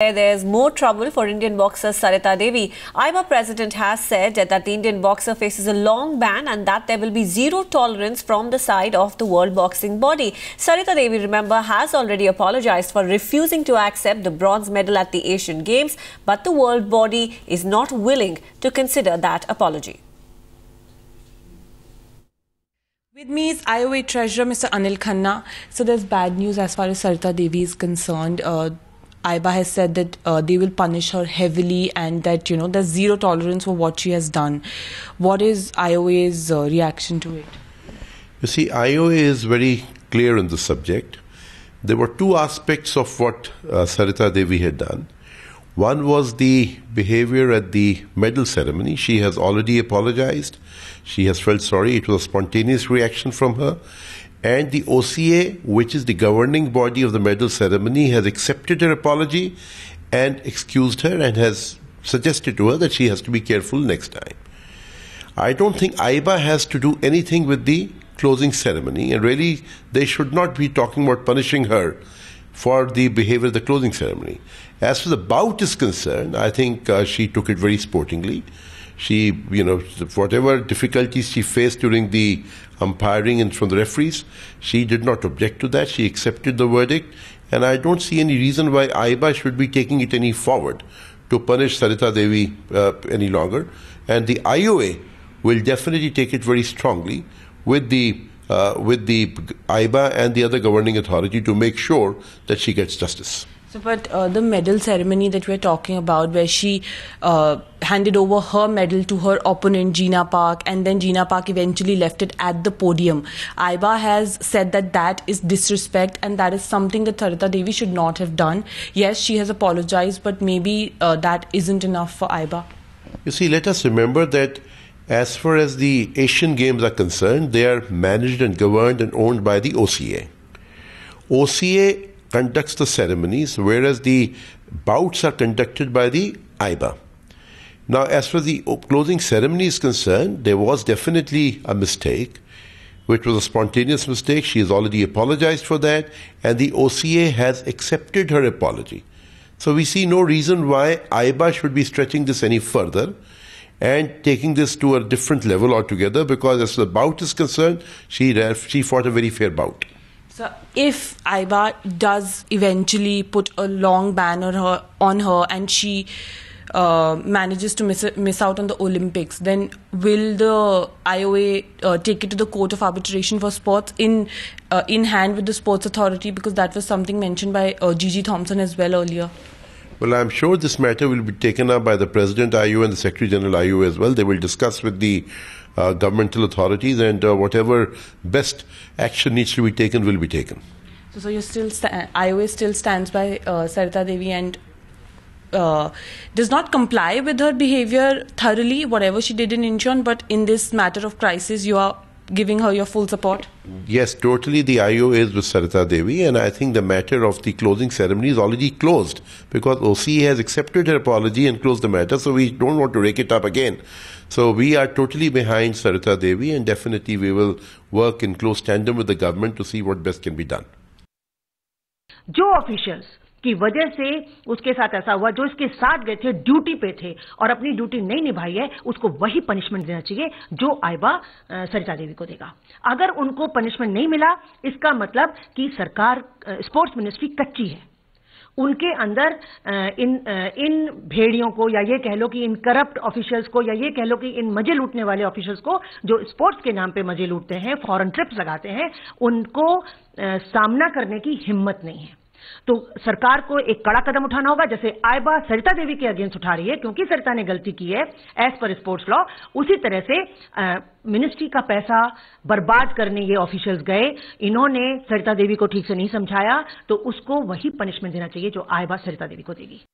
There's more trouble for Indian boxer Sarita Devi. IBA president has said that the Indian boxer faces a long ban and that there will be zero tolerance from the side of the world boxing body. Sarita Devi, remember, has already apologized for refusing to accept the bronze medal at the Asian Games, but the world body is not willing to consider that apology. With me is IOA Treasurer Mr. Anil Khanna. So there's bad news as far as Sarita Devi is concerned. Uh, Aiba has said that uh, they will punish her heavily and that, you know, there's zero tolerance for what she has done. What is IOA's uh, reaction to it? You see, IOA is very clear on the subject. There were two aspects of what uh, Sarita Devi had done. One was the behavior at the medal ceremony. She has already apologized. She has felt sorry. It was a spontaneous reaction from her and the OCA, which is the governing body of the medal ceremony, has accepted her apology and excused her and has suggested to her that she has to be careful next time. I don't think AIBA has to do anything with the closing ceremony, and really, they should not be talking about punishing her for the behavior of the closing ceremony. As for the bout is concerned, I think uh, she took it very sportingly. She, you know, whatever difficulties she faced during the umpiring and from the referees, she did not object to that. She accepted the verdict, and I don't see any reason why AIBA should be taking it any forward to punish Sarita Devi uh, any longer. And the IOA will definitely take it very strongly with the uh, with the IBA and the other governing authority to make sure that she gets justice. So, but uh, the medal ceremony that we're talking about, where she uh, handed over her medal to her opponent Gina Park, and then Gina Park eventually left it at the podium. Aiba has said that that is disrespect, and that is something that Tarita Devi should not have done. Yes, she has apologized, but maybe uh, that isn't enough for Aiba. You see, let us remember that as far as the Asian Games are concerned, they are managed and governed and owned by the OCA. OCA conducts the ceremonies, whereas the bouts are conducted by the Aiba. Now, as far as the closing ceremony is concerned, there was definitely a mistake, which was a spontaneous mistake. She has already apologized for that, and the OCA has accepted her apology. So, we see no reason why AIBA should be stretching this any further and taking this to a different level altogether because, as the bout is concerned, she, she fought a very fair bout. So if Aiba does eventually put a long ban on her, on her and she uh, manages to miss, miss out on the Olympics, then will the IOA uh, take it to the Court of Arbitration for Sports in uh, in hand with the Sports Authority? Because that was something mentioned by uh, Gigi Thompson as well earlier. Well, I'm sure this matter will be taken up by the President IU and the Secretary General IU as well. They will discuss with the uh, governmental authorities, and uh, whatever best action needs to be taken will be taken. So, so you still sta- IOA still stands by uh, Sarita Devi and uh, does not comply with her behavior thoroughly, whatever she did in Incheon, but in this matter of crisis, you are giving her your full support? Yes, totally. The IO is with Sarita Devi, and I think the matter of the closing ceremony is already closed because OCA has accepted her apology and closed the matter, so we don't want to rake it up again. So we are totally behind Sarita Devi, and definitely we will work in close tandem with the government to see what best can be done. Joe officials. की वजह से उसके साथ ऐसा हुआ जो इसके साथ गए थे ड्यूटी पे थे और अपनी ड्यूटी नहीं निभाई है उसको वही पनिशमेंट देना चाहिए जो आयबा सरिता देवी को देगा अगर उनको पनिशमेंट नहीं मिला इसका मतलब कि सरकार स्पोर्ट्स मिनिस्ट्री कच्ची है उनके अंदर इन इन भेड़ियों को या ये कह लो कि इन करप्ट ऑफिशियल्स को या ये कह लो कि इन मजे लूटने वाले ऑफिशियल्स को जो स्पोर्ट्स के नाम पे मजे लूटते हैं फॉरेन ट्रिप्स लगाते हैं उनको सामना करने की हिम्मत नहीं है तो सरकार को एक कड़ा कदम उठाना होगा जैसे आयबा सरिता देवी के अगेंस्ट उठा रही है क्योंकि सरिता ने गलती की है एज पर स्पोर्ट्स लॉ उसी तरह से मिनिस्ट्री का पैसा बर्बाद करने ये ऑफिशियल्स गए इन्होंने सरिता देवी को ठीक से नहीं समझाया तो उसको वही पनिशमेंट देना चाहिए जो आयबा सरिता देवी को देगी